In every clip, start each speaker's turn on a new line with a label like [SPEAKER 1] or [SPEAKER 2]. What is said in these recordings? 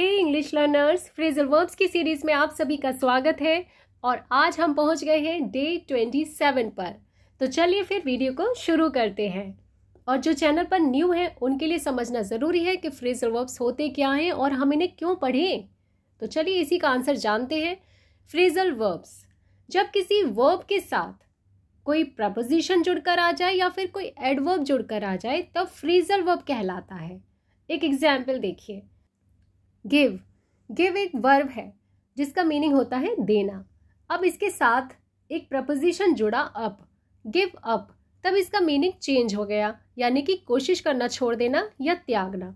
[SPEAKER 1] हे English learners phrasal verbs की series में आप सभी का स्वागत है और आज हम पहुंच गए हैं डे ट्वेंटी सेवन पर तो चलिए फिर वीडियो को शुरू करते हैं और जो चैनल पर न्यू हैं उनके लिए समझना ज़रूरी है कि फ्रेजल वर्ब्स होते क्या हैं और हम इन्हें क्यों पढ़ें तो चलिए इसी का आंसर जानते हैं फ्रेजल वर्ब्स जब किसी वर्ब के साथ कोई प्रपोजिशन जुड़कर आ जाए या फिर कोई एडवर्ब जुड़कर आ जाए तब फ्रीजल वर्ब कहलाता है एक एग्जाम्पल देखिए गिव गिव एक वर्ब है जिसका मीनिंग होता है देना अब इसके साथ एक प्रपोजिशन जुड़ा अप गिव अप तब इसका मीनिंग चेंज हो गया यानी कि कोशिश करना छोड़ देना या त्यागना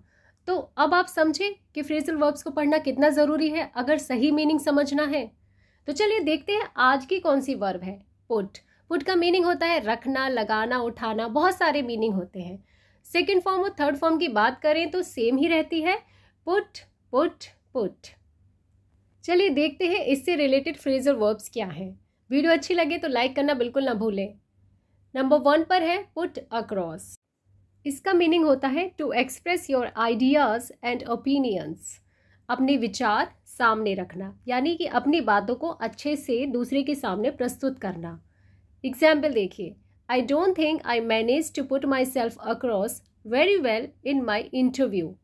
[SPEAKER 1] तो अब आप समझे कि फ्रेजल वर्ब्स को पढ़ना कितना ज़रूरी है अगर सही मीनिंग समझना है तो चलिए देखते हैं आज की कौन सी वर्ब है पुट पुट का मीनिंग होता है रखना लगाना उठाना बहुत सारे मीनिंग होते हैं सेकेंड फॉर्म और थर्ड फॉर्म की बात करें तो सेम ही रहती है पुट पुट पुट चलिए देखते हैं इससे रिलेटेड फ्रेज और वर्ब्स क्या हैं वीडियो अच्छी लगे तो लाइक करना बिल्कुल ना भूलें नंबर वन पर है पुट अक्रॉस इसका मीनिंग होता है to express your ideas and opinions अपने विचार सामने रखना यानी कि अपनी बातों को अच्छे से दूसरे के सामने प्रस्तुत करना एग्जाम्पल देखिए I don't think I manage to put myself across very well in my interview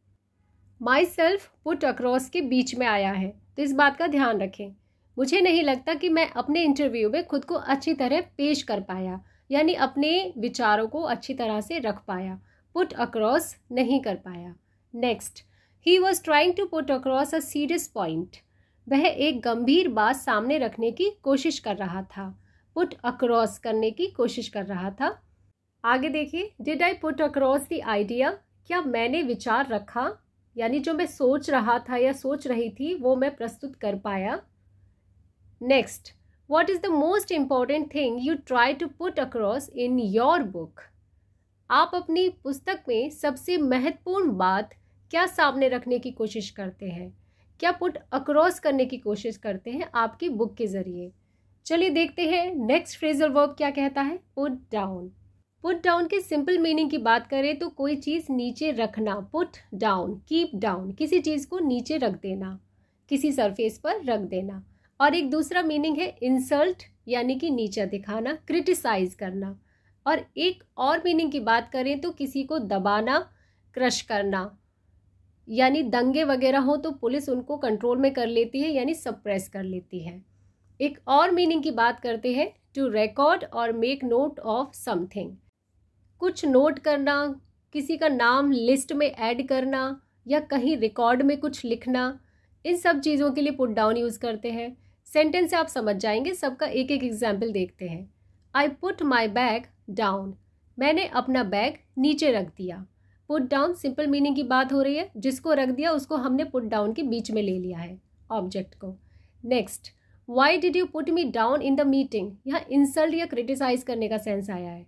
[SPEAKER 1] myself put across के बीच में आया है तो इस बात का ध्यान रखें मुझे नहीं लगता कि मैं अपने इंटरव्यू में खुद को अच्छी तरह पेश कर पाया यानी अपने विचारों को अच्छी तरह से रख पाया पुट अक्रॉस नहीं कर पाया next he was trying to put across a serious point वह एक गंभीर बात सामने रखने की कोशिश कर रहा था पुट अक्रॉस करने की कोशिश कर रहा था आगे देखिए did I put across the idea क्या मैंने विचार रखा यानी जो मैं सोच रहा था या सोच रही थी वो मैं प्रस्तुत कर पाया next what is the most important thing you try to put across in your book आप अपनी पुस्तक में सबसे महत्वपूर्ण बात क्या सामने रखने की कोशिश करते हैं क्या पुट अक्रॉस करने की कोशिश करते हैं आपकी बुक के ज़रिए चलिए देखते हैं नेक्स्ट फ्रेजल वर्ब क्या कहता है पुट डाउन पुट डाउन के सिंपल मीनिंग की बात करें तो कोई चीज़ नीचे रखना पुट डाउन कीप डाउन किसी चीज़ को नीचे रख देना किसी सरफेस पर रख देना और एक दूसरा मीनिंग है इंसल्ट यानी कि नीचा दिखाना क्रिटिसाइज करना और एक और मीनिंग की बात करें तो किसी को दबाना क्रश करना यानी दंगे वगैरह हो तो पुलिस उनको कंट्रोल में कर लेती है यानी सप्रेस कर लेती है एक और मीनिंग की बात करते हैं टू रिकॉर्ड और मेक नोट ऑफ समथिंग कुछ नोट करना किसी का नाम लिस्ट में ऐड करना या कहीं रिकॉर्ड में कुछ लिखना इन सब चीज़ों के लिए पुट डाउन यूज़ करते हैं सेंटेंस से आप समझ जाएंगे सबका एक एक एग्जाम्पल देखते हैं I put my bag down मैंने अपना बैग नीचे रख दिया पुट डाउन सिंपल मीनिंग की बात हो रही है जिसको रख दिया उसको हमने पुट डाउन के बीच में ले लिया है ऑब्जेक्ट को next why did you put me down in the meeting यहाँ इंसल्ट या क्रिटिसाइज करने का सेंस आया है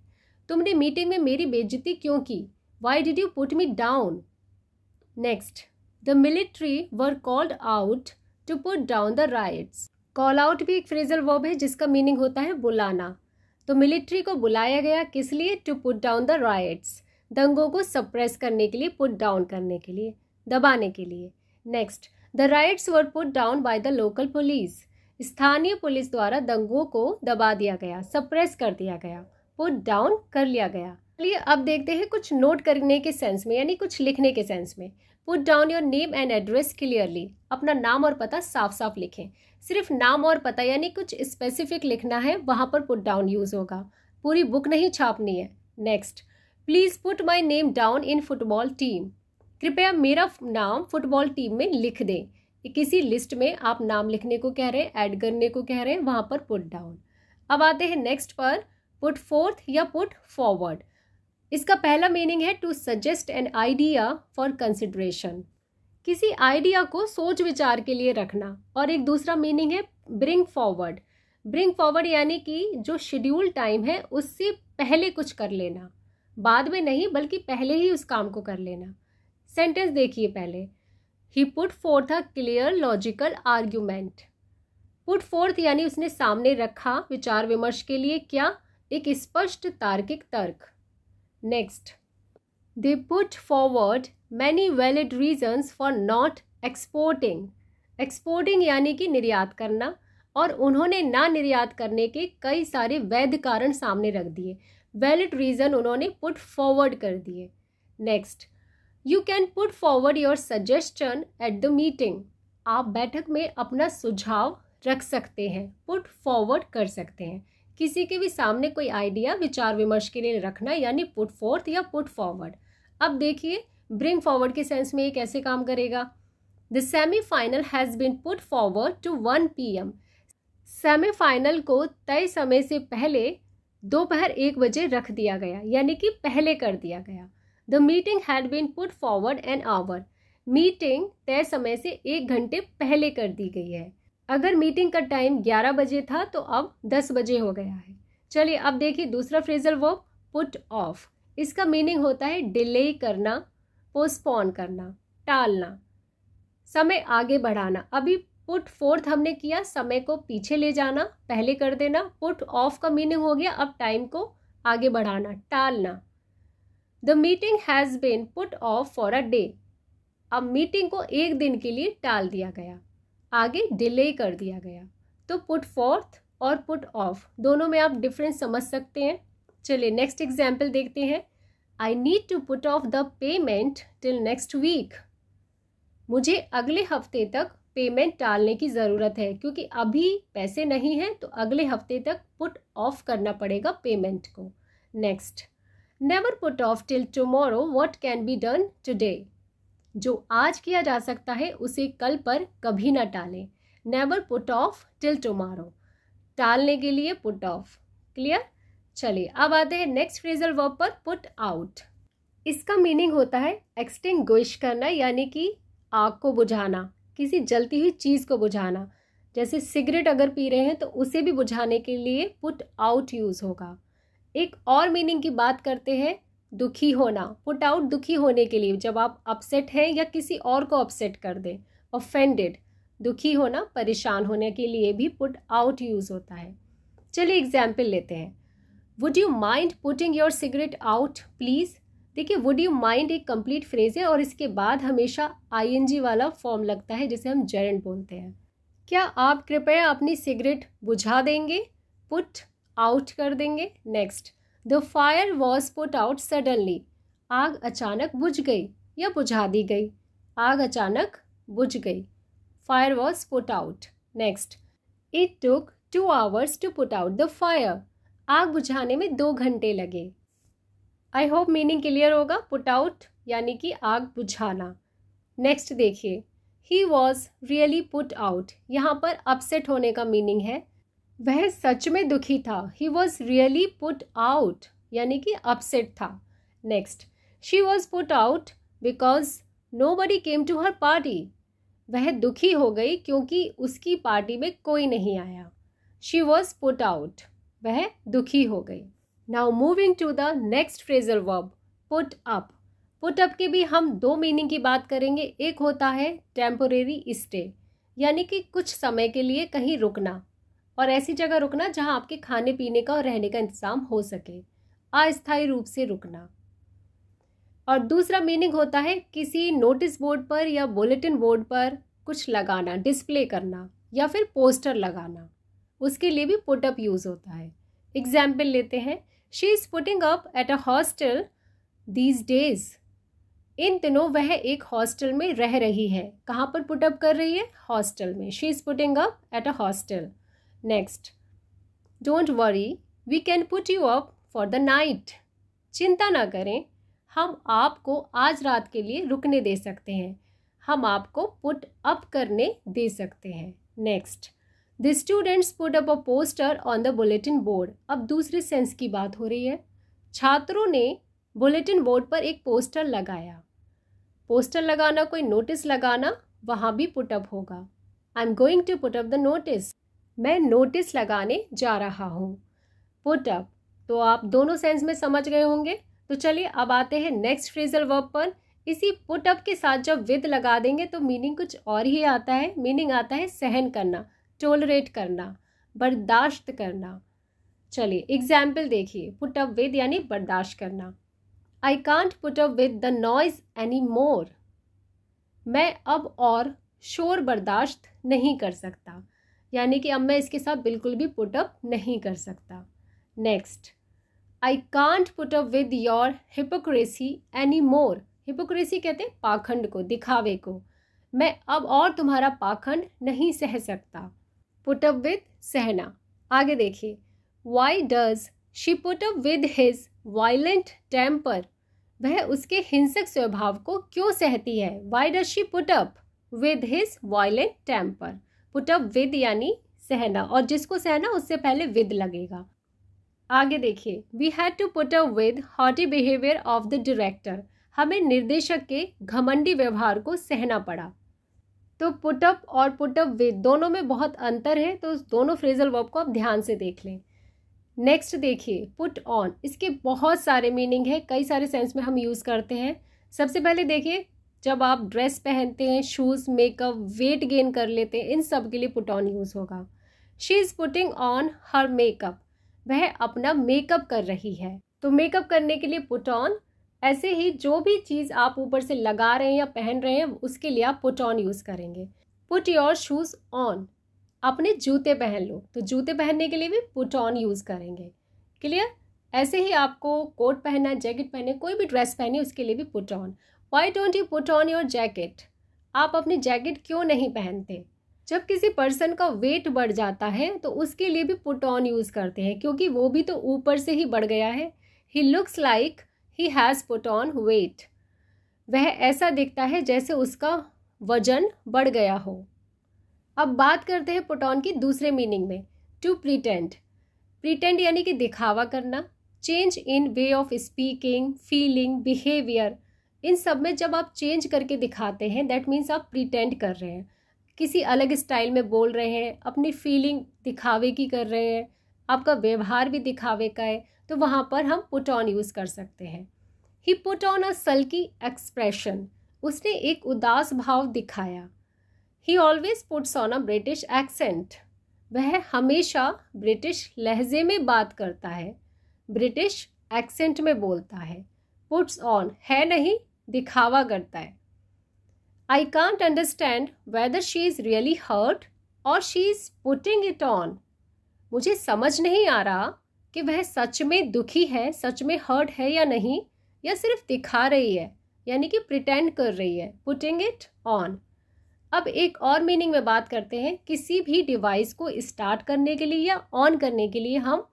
[SPEAKER 1] तुमने मीटिंग में मेरी बेइज्जती क्यों की why did you put me down next the military were called out to put down the riots call out भी एक फ्रेजल वर्ब है जिसका मीनिंग होता है बुलाना तो मिलिट्री को बुलाया गया किस लिए to put down the riots दंगों को सप्रेस करने के लिए पुट डाउन करने के लिए दबाने के लिए next the riots were put down by the local police स्थानीय पुलिस द्वारा दंगों को दबा दिया गया सप्रेस कर दिया गया को डाउन कर लिया गया चलिए अब देखते हैं कुछ नोट करने के सेंस में यानी कुछ लिखने के सेंस में put down your name and address clearly अपना नाम और पता साफ साफ लिखें सिर्फ नाम और पता यानी कुछ स्पेसिफिक लिखना है वहाँ पर पुट डाउन यूज़ होगा पूरी बुक नहीं छापनी है next please put my name down in football team कृपया मेरा नाम फुटबॉल टीम में लिख दें किसी लिस्ट में आप नाम लिखने को कह रहे हैं ऐड करने को कह रहे हैं वहाँ पर पुट डाउन अब आते हैं नेक्स्ट पर पुट फोर्थ या पुट फॉरवर्ड इसका पहला मीनिंग है to suggest an idea for consideration किसी आइडिया को सोच विचार के लिए रखना और एक दूसरा मीनिंग है ब्रिंग फॉरवर्ड ब्रिंग फॉरवर्ड यानी कि जो शेड्यूल टाइम है उससे पहले कुछ कर लेना बाद में नहीं बल्कि पहले ही उस काम को कर लेना सेंटेंस देखिए पहले ही put forth a clear logical argument put forth यानी उसने सामने रखा विचार विमर्श के लिए क्या एक स्पष्ट तार्किक तर्क next they put forward many valid reasons for not exporting exporting यानी कि निर्यात करना और उन्होंने ना निर्यात करने के कई सारे वैध कारण सामने रख दिए वैलिड रीज़न उन्होंने पुट फॉरवर्ड कर दिए next you can put forward your suggestion at the meeting आप बैठक में अपना सुझाव रख सकते हैं पुट फॉरवर्ड कर सकते हैं किसी के भी सामने कोई आइडिया विचार विमर्श के लिए रखना यानी पुट फोर्थ या पुट फॉरवर्ड अब देखिए ब्रिंग फॉरवर्ड के सेंस में ये कैसे काम करेगा the semi final has been put forward to one P M semifinal को तय समय से पहले दोपहर एक बजे रख दिया गया यानी कि पहले कर दिया गया the meeting had been put forward an hour meeting तय समय से एक घंटे पहले कर दी गई है अगर मीटिंग का टाइम 11 बजे था तो अब 10 बजे हो गया है चलिए अब देखिए दूसरा फ्रेजल वर्ब पुट ऑफ इसका मीनिंग होता है डिले करना पोस्टपोन करना टालना समय आगे बढ़ाना अभी पुट फोर्थ हमने किया समय को पीछे ले जाना पहले कर देना पुट ऑफ का मीनिंग हो गया अब टाइम को आगे बढ़ाना टालना the meeting has been put off for a day अब मीटिंग को एक दिन के लिए टाल दिया गया आगे डिले कर दिया गया तो पुट फोर्थ और पुट ऑफ दोनों में आप डिफरेंस समझ सकते हैं चलिए नेक्स्ट एग्जाम्पल देखते हैं I need to put off the payment till next week मुझे अगले हफ्ते तक पेमेंट टालने की ज़रूरत है क्योंकि अभी पैसे नहीं हैं तो अगले हफ्ते तक पुट ऑफ करना पड़ेगा पेमेंट को next never put off till tomorrow what can be done today जो आज किया जा सकता है उसे कल पर कभी ना टालें never put off till tomorrow टालने के लिए पुट ऑफ क्लियर चलिए अब आते हैं नेक्स्ट फ्रेजल वर्ब पर पुट आउट इसका मीनिंग होता है एक्सटिंग्विश करना यानी कि आग को बुझाना किसी जलती हुई चीज़ को बुझाना जैसे सिगरेट अगर पी रहे हैं तो उसे भी बुझाने के लिए पुट आउट यूज़ होगा एक और मीनिंग की बात करते हैं दुखी होना पुट आउट दुखी होने के लिए जब आप अपसेट हैं या किसी और को अपसेट कर दें ऑफेंडेड दुखी होना परेशान होने के लिए भी पुट आउट यूज़ होता है चलिए एग्जाम्पल लेते हैं would you mind putting your cigarette out please देखिए वुड यू माइंड एक कंप्लीट फ्रेज है और इसके बाद हमेशा आईएनजी वाला फॉर्म लगता है जिसे हम जरंड बोलते हैं क्या आप कृपया अपनी सिगरेट बुझा देंगे पुट आउट कर देंगे next the fire was put out suddenly आग अचानक बुझ गई या बुझा दी गई आग अचानक बुझ गई fire was put out next it took two hours to put out the fire आग बुझाने में दो घंटे लगे आई होप मीनिंग क्लियर होगा पुट आउट यानी कि आग बुझाना नेक्स्ट देखिए he was really put out यहाँ पर अपसेट होने का मीनिंग है वह सच में दुखी था he was really put out यानी कि अपसेट था next she was put out because nobody came to her party वह दुखी हो गई क्योंकि उसकी पार्टी में कोई नहीं आया शी वॉज पुट आउट वह दुखी हो गई now moving to the next phrasal verb put up put up के भी हम दो मीनिंग की बात करेंगे एक होता है टेम्पोरेरी स्टे यानी कि कुछ समय के लिए कहीं रुकना और ऐसी जगह रुकना जहां आपके खाने पीने का और रहने का इंतज़ाम हो सके अस्थायी रूप से रुकना और दूसरा मीनिंग होता है किसी नोटिस बोर्ड पर या बुलेटिन बोर्ड पर कुछ लगाना डिस्प्ले करना या फिर पोस्टर लगाना उसके लिए भी पुटअप यूज़ होता है एग्जाम्पल लेते हैं she is putting up at a hostel these days इन दिनों वह एक हॉस्टल में रह रही है कहाँ पर पुटअप कर रही है हॉस्टल में she is putting up at a hostel next don't worry we can put you up for the night चिंता ना करें हम आपको आज रात के लिए रुकने दे सकते हैं हम आपको पुट अप करने दे सकते हैं next the students put up a poster on the bulletin board अब दूसरे सेंस की बात हो रही है छात्रों ने बुलेटिन बोर्ड पर एक पोस्टर लगाया पोस्टर लगाना कोई नोटिस लगाना वहाँ भी पुट अप होगा I am going to put up the notice मैं नोटिस लगाने जा रहा हूँ पुट अप तो आप दोनों सेंस में समझ गए होंगे तो चलिए अब आते हैं नेक्स्ट फ्रेजल वर्ब पर इसी पुट अप के साथ जब विद लगा देंगे तो मीनिंग कुछ और ही आता है मीनिंग आता है सहन करना टोलरेट करना बर्दाश्त करना चलिए एग्जाम्पल देखिए पुट अप विद यानी बर्दाश्त करना I can't put up with the noise any more मैं अब और शोर बर्दाश्त नहीं कर सकता यानी कि अब मैं इसके साथ बिल्कुल भी पुटअप नहीं कर सकता next I can't put up with your hypocrisy any more hypocrisy कहते हैं पाखंड को दिखावे को मैं अब और तुम्हारा पाखंड नहीं सह सकता पुटअप विद सहना आगे देखिए why does she put up with his violent temper वह उसके हिंसक स्वभाव को क्यों सहती है why does she put up with his violent temper put up with यानी सहना और जिसको सहना उससे पहले विद लगेगा आगे देखिए we had to put up with haughty behaviour of the director हमें निर्देशक के घमंडी व्यवहार को सहना पड़ा तो पुटअप और पुटअप विद दोनों में बहुत अंतर है तो दोनों फ्रेजल वर्ब को आप ध्यान से देख लें नेक्स्ट देखिए पुट ऑन इसके बहुत सारे मीनिंग है कई सारे सेंस में हम यूज़ करते हैं सबसे पहले देखिए जब आप ड्रेस पहनते हैं शूज़ मेकअप वेट गेन कर लेते हैं इन सब के लिए पुट ऑन यूज़ होगा she is putting on her makeup वह अपना मेकअप कर रही है तो मेकअप करने के लिए पुट ऑन ऐसे ही जो भी चीज़ आप ऊपर से लगा रहे हैं या पहन रहे हैं उसके लिए आप पुट ऑन यूज़ करेंगे पुट योर शूज़ ऑन अपने जूते पहन लो तो जूते पहनने के लिए भी पुट ऑन यूज़ करेंगे क्लियर ऐसे ही आपको कोट पहना जैकेट पहने कोई भी ड्रेस पहने उसके लिए भी put on why don't you put on your jacket आप अपनी जैकेट क्यों नहीं पहनते जब किसी पर्सन का वेट बढ़ जाता है तो उसके लिए भी पुट ऑन यूज़ करते हैं क्योंकि वो भी तो ऊपर से ही बढ़ गया है he looks like he has put on weight वह ऐसा दिखता है जैसे उसका वजन बढ़ गया हो अब बात करते हैं पुट ऑन की दूसरे मीनिंग में टू प्रीटेंड प्रीटेंड यानी कि दिखावा करना change in way of speaking feeling behaviour इन सब में जब आप चेंज करके दिखाते हैं दैट मीन्स आप प्रीटेंड कर रहे हैं किसी अलग स्टाइल में बोल रहे हैं अपनी फीलिंग दिखावे की कर रहे हैं आपका व्यवहार भी दिखावे का है तो वहाँ पर हम पुट ऑन यूज़ कर सकते हैं he put on a sulky expression उसने एक उदास भाव दिखाया he always puts on a British accent वह हमेशा ब्रिटिश लहजे में बात करता है ब्रिटिश एक्सेंट में बोलता है पुट्स ऑन है नहीं दिखावा करता है I can't understand whether she is really hurt और she is putting it on मुझे समझ नहीं आ रहा कि वह सच में दुखी है सच में हर्ट है या नहीं या सिर्फ दिखा रही है यानी कि प्रिटेंड कर रही है पुटिंग इट ऑन अब एक और मीनिंग में बात करते हैं किसी भी डिवाइस को स्टार्ट करने के लिए या ऑन करने के लिए हम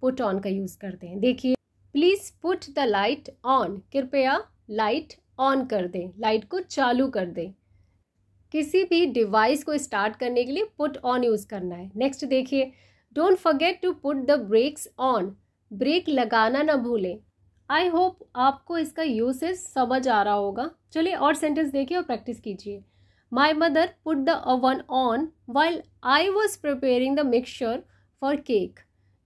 [SPEAKER 1] पुट ऑन का यूज़ करते हैं देखिए please put the light on कृपया लाइट ऑन कर दें लाइट को चालू कर दें किसी भी डिवाइस को स्टार्ट करने के लिए पुट ऑन यूज़ करना है नेक्स्ट देखिए don't forget to put the brakes on brake लगाना ना भूलें आई होप आपको इसका यूसेज समझ आ रहा होगा चलिए और सेंटेंस देखिए और प्रैक्टिस कीजिए my mother put the oven on while I was preparing the mixture for cake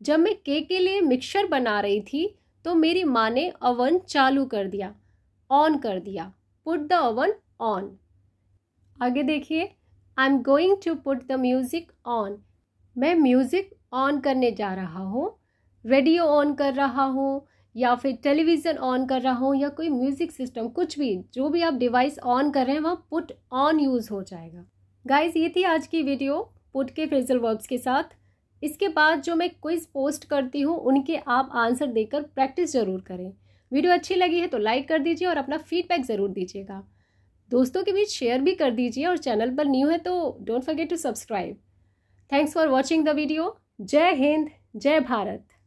[SPEAKER 1] जब मैं केक के लिए मिक्सचर बना रही थी तो मेरी माँ ने ओवन चालू कर दिया ऑन कर दिया पुट द ओवन ऑन आगे देखिए I am going to put the music on मैं म्यूज़िक ऑन करने जा रहा हूँ रेडियो ऑन कर रहा हूँ या फिर टेलीविज़न ऑन कर रहा हूँ या कोई म्यूज़िक सिस्टम कुछ भी जो भी आप डिवाइस ऑन कर रहे हैं वहाँ पुट ऑन यूज़ हो जाएगा गाइज ये थी आज की वीडियो पुट के फ्रेजल वर्ब्स के साथ इसके बाद जो मैं क्विज़ पोस्ट करती हूँ उनके आप आंसर देकर प्रैक्टिस ज़रूर करें वीडियो अच्छी लगी है तो लाइक कर दीजिए और अपना फीडबैक ज़रूर दीजिएगा दोस्तों के बीच शेयर भी कर दीजिए और चैनल पर न्यू है तो don't forget to subscribe thanks for watching the video जय हिंद जय भारत